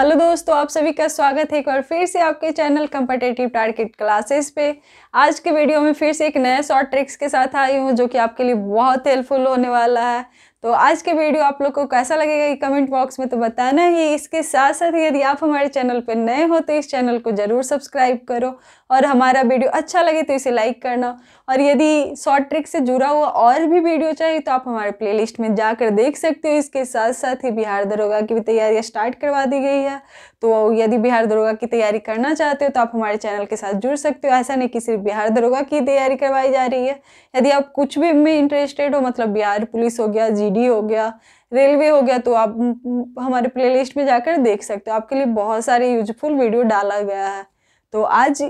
hello दोस्तों आप सभी का स्वागत है एक बार फिर से आपके चैनल कंपटेटिव टारगेट क्लासेस पे आज के वीडियो में फिर से एक नए शॉर्ट ट्रिक्स के साथ आई हूँ जो कि आपके लिए बहुत हेल्पफुल होने वाला है तो आज के वीडियो आप लोग को कैसा लगेगा ये कमेंट बॉक्स में तो बताना ही इसके साथ साथ यदि आप हमारे चैनल पर नए हो तो इस चैनल को ज़रूर सब्सक्राइब करो और हमारा वीडियो अच्छा लगे तो इसे लाइक करना और यदि शॉर्ट ट्रिक से जुड़ा हुआ और भी वीडियो चाहिए तो आप हमारे प्लेलिस्ट में जाकर देख सकते हो इसके साथ साथ ही बिहार दरोगा की भी तैयारियाँ स्टार्ट करवा दी गई है तो यदि बिहार दरोगा की तैयारी करना चाहते हो तो आप हमारे चैनल के साथ जुड़ सकते हो ऐसा नहीं कि सिर्फ बिहार दरोगा की तैयारी करवाई जा रही है यदि आप कुछ भी में इंटरेस्टेड हो मतलब बिहार पुलिस हो गया जी जीडी हो गया रेलवे हो गया तो आप हमारे प्लेलिस्ट में जाकर देख सकते हो आपके लिए बहुत सारे यूजफुल वीडियो डाला गया है तो आज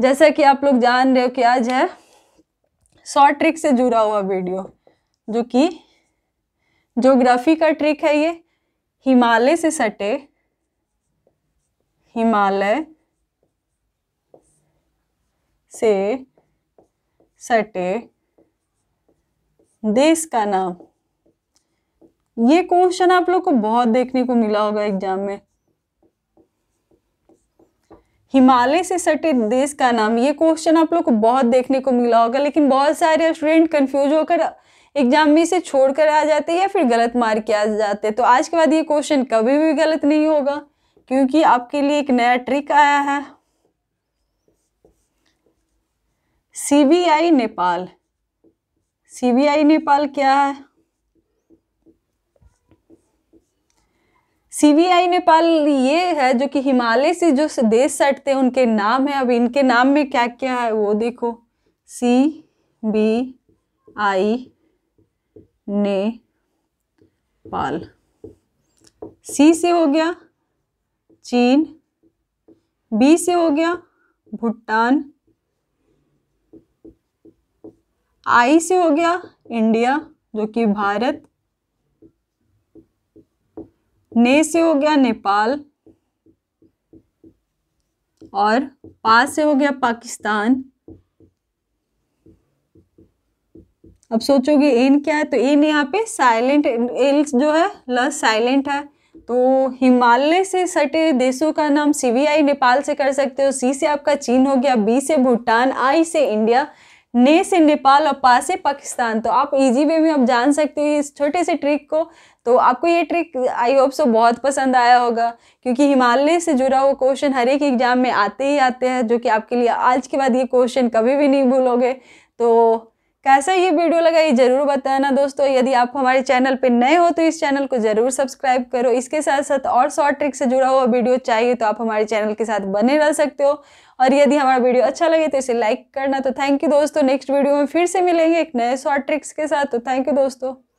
जैसा कि आप लोग जान रहे हो कि आज है शॉर्ट ट्रिक से जुड़ा हुआ वीडियो जो कि जोग्राफी का ट्रिक है ये हिमालय से सटे हिमालय से सटे देश का नाम ये क्वेश्चन आप लोग को बहुत देखने को मिला होगा एग्जाम में हिमालय से सटे देश का नाम ये क्वेश्चन आप लोग को बहुत देखने को मिला होगा लेकिन बहुत सारे स्टूडेंट कंफ्यूज होकर एग्जाम में इसे छोड़कर आ जाते या फिर गलत मार के आ जाते तो आज के बाद ये क्वेश्चन कभी भी गलत नहीं होगा क्योंकि आपके लिए एक नया ट्रिक आया है सीबीआई नेपाल सीबीआई नेपाल क्या है सीवीआई नेपाल ये है जो कि हिमालय से जो देश सटते हैं उनके नाम है अब इनके नाम में क्या क्या है वो देखो सी बी आई ने पाल सी से हो गया चीन बी से हो गया भूटान आई से हो गया इंडिया जो कि भारत ने से हो गया नेपाल और पा से हो गया पाकिस्तान अब सोचोगे एन क्या है तो एन यहाँ पे साइलेंट एल जो है ल साइलेंट है तो हिमालय से सटे देशों का नाम सीबीआई नेपाल से कर सकते हो सी से आपका चीन हो गया बी से भूटान आई से इंडिया ने से नेपाल और पा से पाकिस्तान तो आप इजी वे में अब जान सकते हो इस छोटे से ट्रिक को तो आपको ये ट्रिक आई होप सो बहुत पसंद आया होगा क्योंकि हिमालय से जुड़ा हुआ क्वेश्चन हर एक एग्जाम में आते ही आते हैं जो कि आपके लिए आज के बाद ये क्वेश्चन कभी भी नहीं भूलोगे तो कैसा ये वीडियो लगा ये ज़रूर बताना दोस्तों यदि आप हमारे चैनल पर नए हो तो इस चैनल को ज़रूर सब्सक्राइब करो इसके साथ साथ और शॉर्ट ट्रिक से जुड़ा हुआ वीडियो चाहिए तो आप हमारे चैनल के साथ बने रह सकते हो और यदि हमारा वीडियो अच्छा लगे तो इसे लाइक करना तो थैंक यू दोस्तों नेक्स्ट वीडियो में फिर से मिलेंगे एक नए शॉर्ट ट्रिक्स के साथ तो थैंक यू दोस्तों